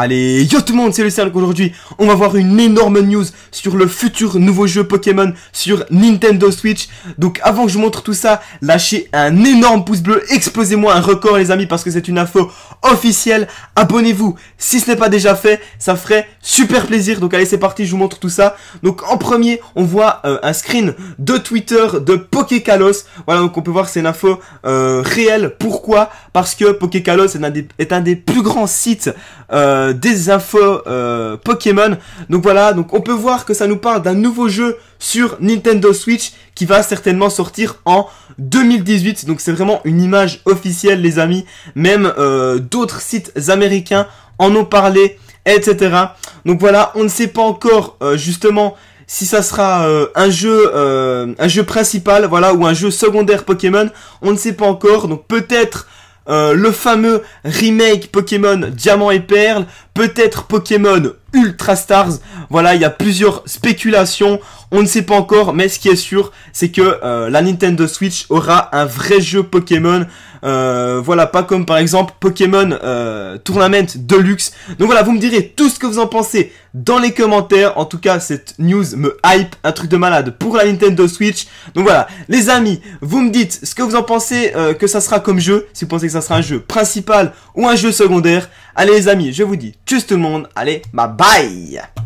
Allez, yo tout le monde, c'est le cercle. aujourd'hui. On va voir une énorme news sur le futur nouveau jeu Pokémon sur Nintendo Switch. Donc avant que je vous montre tout ça, lâchez un énorme pouce bleu, explosez-moi un record les amis parce que c'est une info officielle. Abonnez-vous si ce n'est pas déjà fait, ça ferait super plaisir. Donc allez, c'est parti, je vous montre tout ça. Donc en premier, on voit euh, un screen de Twitter de Pokécalos. Voilà, donc on peut voir c'est une info euh, réelle. Pourquoi Parce que Pokékalos est, est un des plus grands sites euh, euh, des infos euh, Pokémon. Donc voilà, donc on peut voir que ça nous parle d'un nouveau jeu sur Nintendo Switch qui va certainement sortir en 2018. Donc c'est vraiment une image officielle les amis. Même euh, d'autres sites américains en ont parlé, etc. Donc voilà, on ne sait pas encore justement si ça sera un jeu un jeu principal voilà ou un jeu secondaire Pokémon on ne sait pas encore donc peut-être euh, le fameux remake Pokémon Diamant et Perle, peut-être Pokémon Ultra Stars. Voilà, il y a plusieurs spéculations, on ne sait pas encore, mais ce qui est sûr, c'est que euh, la Nintendo Switch aura un vrai jeu Pokémon. Euh, voilà, pas comme par exemple Pokémon euh, Tournament Deluxe. Donc voilà, vous me direz tout ce que vous en pensez dans les commentaires. En tout cas, cette news me hype, un truc de malade pour la Nintendo Switch. Donc voilà, les amis, vous me dites ce que vous en pensez que ça sera comme jeu, si vous pensez que ça sera un jeu principal ou un jeu secondaire. Allez les amis, je vous dis tchuss tout le monde, allez, ma Bye!